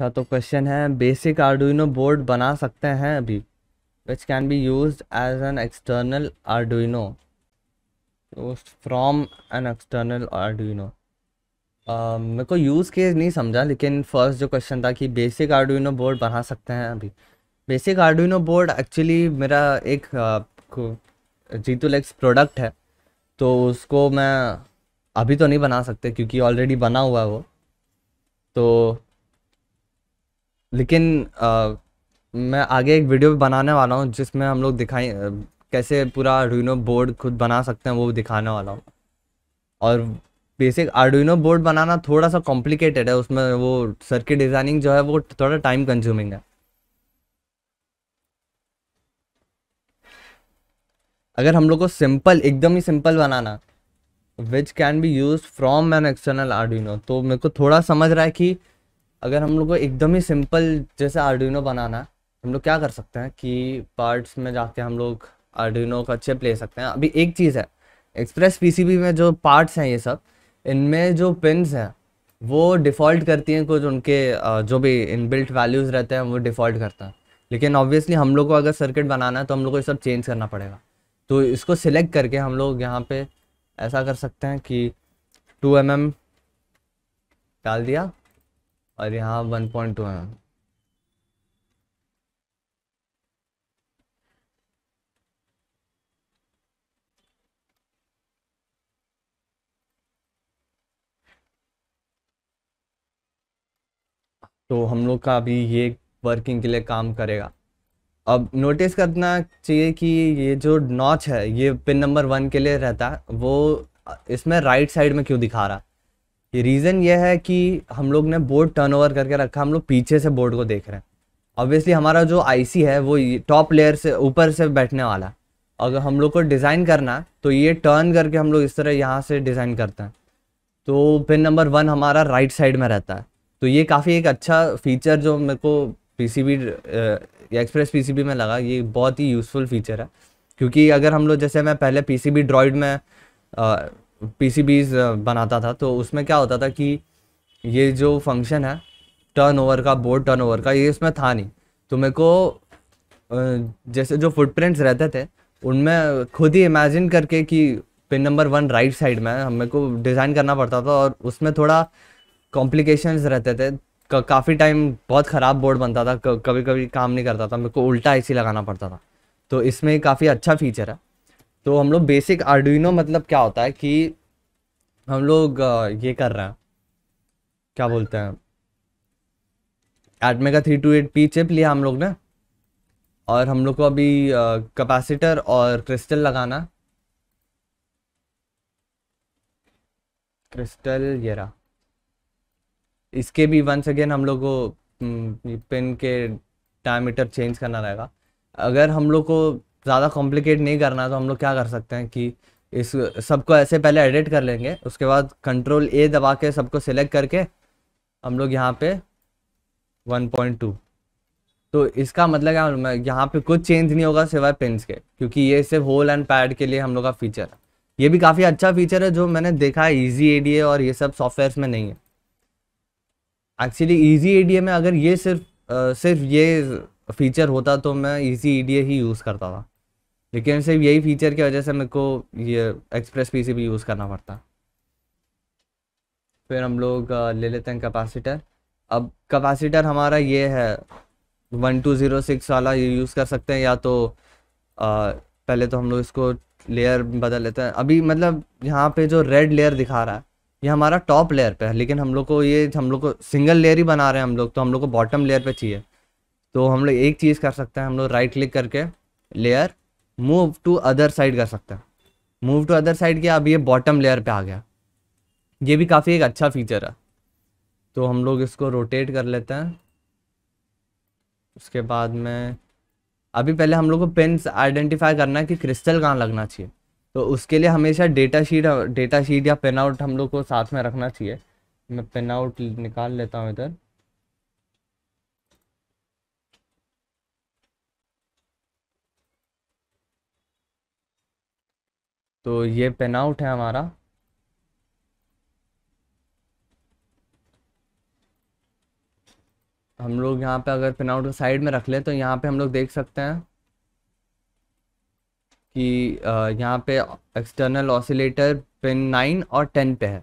अच्छा तो क्वेश्चन है बेसिक आर्डुइनो बोर्ड बना सकते हैं अभी which can be use as an external Arduino from an external Arduino मेरे को यूज़ केस नहीं समझा लेकिन फर्स्ट जो क्वेश्चन था कि बेसिक आर्डुइनो बोर्ड बना सकते हैं अभी बेसिक आर्डुइनो बोर्ड एक्चुअली मेरा एक जीतुल uh, प्रोडक्ट है तो उसको मैं अभी तो नहीं बना सकते क्योंकि ऑलरेडी बना हुआ है वो तो लेकिन आ, मैं आगे एक वीडियो भी बनाने वाला हूँ जिसमें हम लोग दिखाएं कैसे पूरा आर्डुइनो बोर्ड खुद बना सकते हैं वो दिखाने वाला हूँ और बेसिक आर्डुइनो बोर्ड बनाना थोड़ा सा कॉम्प्लिकेटेड है उसमें वो सर्किट डिज़ाइनिंग जो है वो थोड़ा टाइम कंज्यूमिंग है अगर हम लोग को सिंपल एकदम ही सिंपल बनाना which can be use from an external Arduino तो मेरे को थोड़ा समझ रहा है कि अगर हम लोग को एकदम ही सिंपल जैसे आर्डिनो बनाना है हम लोग क्या कर सकते हैं कि पार्ट्स में जाके हम लोग आर्डिनो का चिप ले सकते हैं अभी एक चीज़ है एक्सप्रेस पीसीबी में जो पार्ट्स हैं ये सब इनमें जो पिनस हैं वो डिफ़ॉल्ट करती हैं कुछ उनके जो भी इनबिल्ट वैल्यूज़ रहते हैं वो डिफ़ॉल्ट करते हैं लेकिन ऑब्वियसली हम लोग को अगर सर्किट बनाना है तो हम लोग को ये सब चेंज करना पड़ेगा तो इसको सिलेक्ट करके हम लोग यहाँ पे ऐसा कर सकते हैं कि टू एम mm डाल दिया और यहाँ वन पॉइंट टू है तो हम लोग का अभी ये वर्किंग के लिए काम करेगा अब नोटिस करना चाहिए कि ये जो नॉच है ये पिन नंबर वन के लिए रहता है वो इसमें राइट साइड में क्यों दिखा रहा ये रीज़न ये है कि हम लोग ने बोर्ड टर्नओवर करके रखा हम लोग पीछे से बोर्ड को देख रहे हैं ऑब्वियसली हमारा जो आईसी है वो टॉप लेयर से ऊपर से बैठने वाला अगर हम लोग को डिज़ाइन करना तो ये टर्न करके हम लोग इस तरह यहाँ से डिज़ाइन करते हैं तो पिन नंबर वन हमारा राइट साइड में रहता है तो ये काफ़ी एक अच्छा फीचर जो मेरे को पीसीबी एक्सप्रेस पीसीबी में लगा ये बहुत ही यूज़फुल फीचर है क्योंकि अगर हम लोग जैसे मैं पहले पीसीबी ड्रॉइड में पीसीबीज uh, बनाता था तो उसमें क्या होता था कि ये जो फंक्शन है टर्नओवर का बोर्ड टर्नओवर का ये इसमें था नहीं तो मेरे को जैसे जो फुटप्रिंट्स रहते थे उनमें खुद ही इमेजिन करके कि pin number one right side में हमें को डिज़ाइन करना पड़ता था और उसमें थोड़ा कॉम्प्लिकेशंस रहते थे का, काफ़ी टाइम बहुत ख़राब बोर्ड बनता था कभी कभी काम नहीं करता था मेरे को उल्टा ऐसी लगाना पड़ता था तो इसमें काफ़ी अच्छा फीचर है तो हम लोग बेसिक आर्डुइनो मतलब क्या होता है कि हम लोग ये कर रहे हैं क्या बोलते हैं ATmega three two eight P chip लिया हम लोग ने और हम लोग को अभी कैपेसिटर और क्रिस्टल लगाना क्रिस्टल ये रहा इसके भी वंस अगेन हम लोग को पेन हम्म, के डायमीटर चेंज करना रहेगा अगर हम लोग को ज़्यादा कॉम्प्लिकेट नहीं करना तो हम लोग क्या कर सकते हैं कि इस सबको ऐसे पहले एडिट कर लेंगे उसके बाद कंट्रोल ए दबा के सबको सिलेक्ट करके हम लोग यहाँ पे 1.2 तो इसका मतलब क्या यहाँ पे कुछ चेंज नहीं होगा सिवाय पेंस के क्योंकि ये सिर्फ होल एंड पैड के लिए हम लोग का फीचर है ये भी काफ़ी अच्छा फीचर है जो मैंने देखा है ईजी एडीए और ये सब सॉफ्टवेयर में नहीं है एक्चुअली ईजी ए में अगर ये सिर्फ आ, सिर्फ ये फीचर होता तो मैं इजी ई ही यूज़ करता था लेकिन सिर्फ यही फीचर की वजह से मेरे को ये एक्सप्रेस पी भी यूज़ करना पड़ता फिर हम लोग ले लेते हैं कैपेसिटर अब कैपेसिटर हमारा ये है वन टू ज़ीरो सिक्स वाला ये यूज़ कर सकते हैं या तो आ, पहले तो हम लोग इसको लेयर बदल लेते हैं अभी मतलब यहाँ पे जो रेड लेयर दिखा रहा है ये हमारा टॉप लेयर पे है लेकिन हम लोग को ये हम लोग को सिंगल लेयर ही बना रहे हैं हम लोग तो हम लोग को बॉटम लेयर पे चाहिए तो हम लोग एक चीज़ कर सकते हैं हम लोग राइट क्लिक करके layer move to other side कर सकते हैं मूव टू अदर साइड किया अब ये बॉटम लेयर पे आ गया ये भी काफ़ी एक अच्छा फीचर है तो हम लोग इसको रोटेट कर लेते हैं उसके बाद में अभी पहले हम लोग को पेन आइडेंटिफाई करना है कि क्रिस्टल कहाँ लगना चाहिए तो उसके लिए हमेशा डेटा शीट डेटा शीट या पेन आउट हम लोग को साथ में रखना चाहिए मैं पेन आउट निकाल लेता हूँ इधर तो ये पेन आउट है हमारा हम लोग यहाँ पे अगर पेन आउट को साइड में रख लें तो यहाँ पे हम लोग देख सकते हैं कि यहाँ पे एक्सटर्नल ऑसिलेटर पिन नाइन और टेन पे है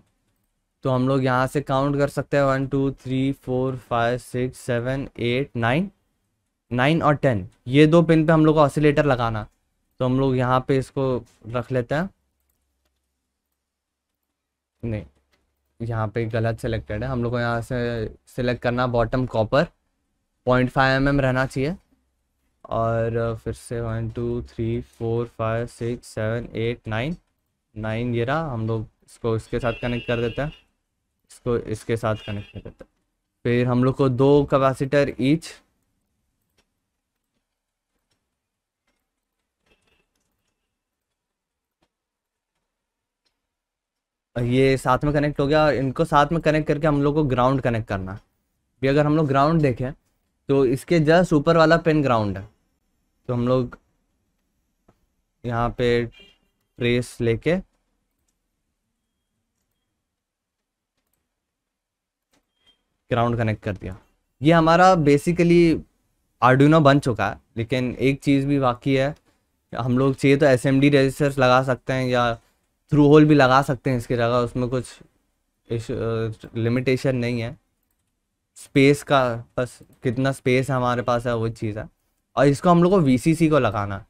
तो हम लोग यहाँ से काउंट कर सकते हैं one two three four five six seven eight nine nine और टेन ये दो पिन पे हम लोग को ऑसिलेटर लगाना तो हम लोग यहाँ पे इसको रख लेते हैं नहीं यहाँ पे गलत सिलेक्टेड है हम लोग को यहाँ से सिलेक्ट करना bottom copper point five M M रहना चाहिए और फिर से one two three four five six seven eight nine nine ये रहा हम लोग इसको इसके साथ कनेक्ट कर देते हैं इसको इसके साथ कनेक्ट कर देते हैं फिर हम लोग को दो कैपेसिटर ईच ये साथ में कनेक्ट हो गया इनको साथ में कनेक्ट करके हम लोग को ग्राउंड कनेक्ट करना है भी अगर हम लोग ग्राउंड देखें तो इसके जस्ट ऊपर वाला पेन ग्राउंड है तो हम लोग यहाँ पे ट्रेस लेके ग्राउंड कनेक्ट कर दिया ये हमारा बेसिकली आर्डुनो बन चुका है लेकिन एक चीज़ भी बाकी है हम लोग चाहिए तो एस एम रजिस्टर्स लगा सकते हैं या थ्रू होल भी लगा सकते हैं इसकी जगह उसमें कुछ लिमिटेशन नहीं है स्पेस का बस कितना स्पेस हमारे पास है वो चीज़ है और इसको हम लोग को वी को लगाना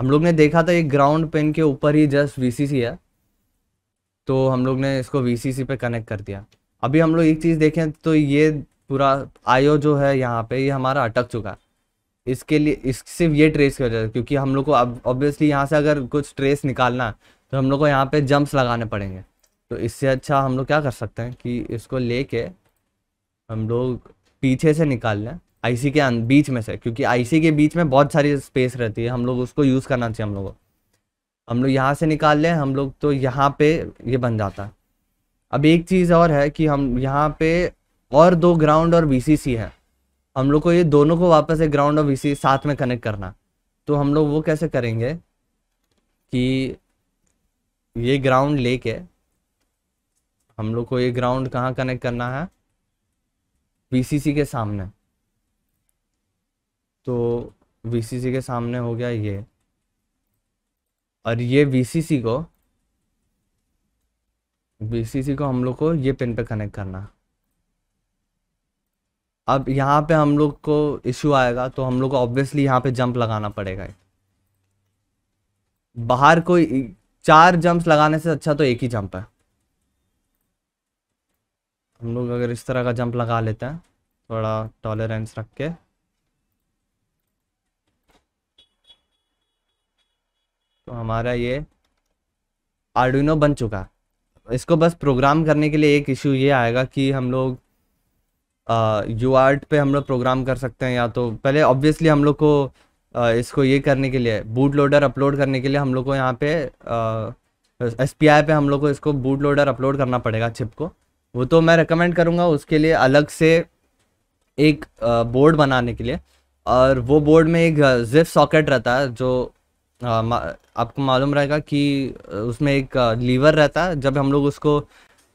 हम लोग ने देखा था एक ग्राउंड पेन के ऊपर ही जस्ट वी है तो हम लोग ने इसको वी पे कनेक्ट कर दिया अभी हम लोग एक चीज़ देखें तो ये पूरा आयो जो है यहाँ पे ये हमारा अटक चुका इसके लिए इस सिर्फ ये ट्रेस की वजह क्योंकि हम लोग को अब ऑब्वियसली यहाँ से अगर कुछ ट्रेस निकालना तो हम लोग को यहाँ पे जंप्स लगाने पड़ेंगे तो इससे अच्छा हम लोग क्या कर सकते हैं कि इसको लेके हम लोग पीछे से निकाल लें आईसी के अं-, बीच में से क्योंकि आईसी के बीच में बहुत सारी स्पेस रहती है हम लोग उसको यूज़ करना चाहिए हम लोग को हम लोग यहाँ से निकाल लें हम लोग तो यहाँ पे ये बन जाता है अब एक चीज़ और है कि हम यहाँ पे और दो ग्राउंड और सी है हम लोग को ये दोनों को वापस एक ग्राउंड और सी साथ में कनेक्ट करना तो हम लोग वो कैसे करेंगे कि ये ग्राउंड लेके हम लोग को ये ग्राउंड कहाँ कनेक्ट करना है बीसीसी के सामने तो बीसीसी के सामने हो गया ये और ये बीसीसी को बीसीसी को हम लोग को ये पिन पे कनेक्ट करना अब यहाँ पे हम लोग को इशू आएगा तो हम लोग को ऑब्वियसली यहाँ पे जंप लगाना पड़ेगा बाहर कोई चार जंप्स लगाने से अच्छा तो एक ही जंप है हम लोग अगर इस तरह का जंप लगा लेते हैं थोड़ा टॉलरेंस रख के तो हमारा ये आर्डिनो बन चुका है इसको बस प्रोग्राम करने के लिए एक इशू ये आएगा कि हम लोग यू आर्ट पे हम लोग प्रोग्राम कर सकते हैं या तो पहले ऑब्वियसली हम लोग को इसको ये करने के लिए बूट लोडर अपलोड करने के लिए हम लोग को यहाँ पे एस पी आई पे हम लोग को इसको बूट लोडर अपलोड करना पड़ेगा चिप को वो तो मैं रिकमेंड करूँगा उसके लिए अलग से एक बोर्ड बनाने के लिए और वो बोर्ड में एक जिप सॉकेट रहता है जो आ, मा, आपको मालूम रहेगा कि उसमें एक लीवर रहता है जब हम लोग उसको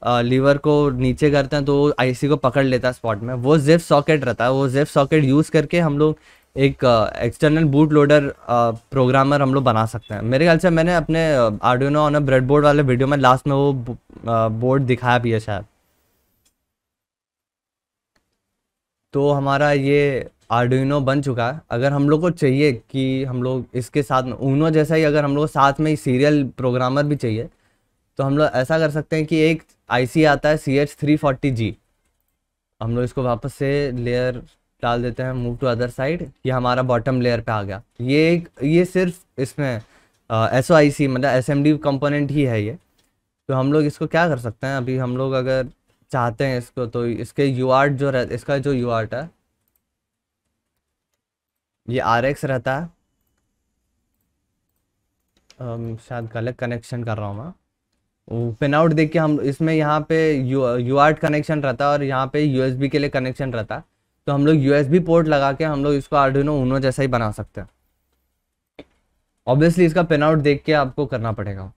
आ, लीवर को नीचे करते हैं तो आईसी को पकड़ लेता है स्पॉट में वो जिप सॉकेट रहता है वो जिप सॉकेट यूज़ करके हम लोग एक एक्सटर्नल बूट लोडर प्रोग्रामर हम लोग बना सकते हैं मेरे ख्याल से मैंने अपने आर्डियो ऑन ब्रेड बोर्ड वाले वीडियो में लास्ट में वो बोर्ड दिखाया भी है शायद तो हमारा ये आर्डिनो बन चुका है अगर हम लोग को चाहिए कि हम लोग इसके साथ में ऊनो जैसा ही अगर हम लोग साथ में ही सीरियल प्रोग्रामर भी चाहिए तो हम लोग ऐसा कर सकते हैं कि एक आईसी आता है C H three forty G हम लोग इसको वापस से लेयर डाल देते हैं मूव टू अदर साइड ये हमारा बॉटम लेयर पे आ गया ये एक ये सिर्फ इसमें एस ओ आई सी मतलब एस एम डी कंपोनेंट ही है ये तो हम लोग इसको क्या कर सकते हैं अभी हम लोग अगर चाहते हैं इसको तो इसके यू आर्ट जो रह इसका जो यू आर्ट है ये आर एक्स रहता है um, शायद गलत कनेक्शन कर रहा हूँ मैं पिन आउट देख के हम इसमें यहाँ पे यू यू आर्ट कनेक्शन रहता है और यहाँ पे यूएसबी के लिए कनेक्शन रहता है तो हम लोग यू पोर्ट लगा के हम लोग इसको आर्डिनो ऊनो जैसा ही बना सकते हैं ऑब्वियसली इसका पिनआउट देख के आपको करना पड़ेगा